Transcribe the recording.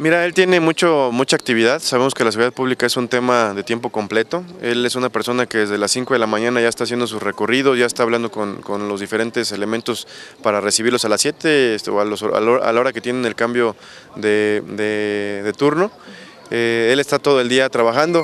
Mira, él tiene mucho, mucha actividad, sabemos que la seguridad pública es un tema de tiempo completo, él es una persona que desde las 5 de la mañana ya está haciendo su recorrido, ya está hablando con, los diferentes elementos para recibirlos a las 7 este, o a, la hora que tienen el cambio de, turno, eh, él está todo el día trabajando.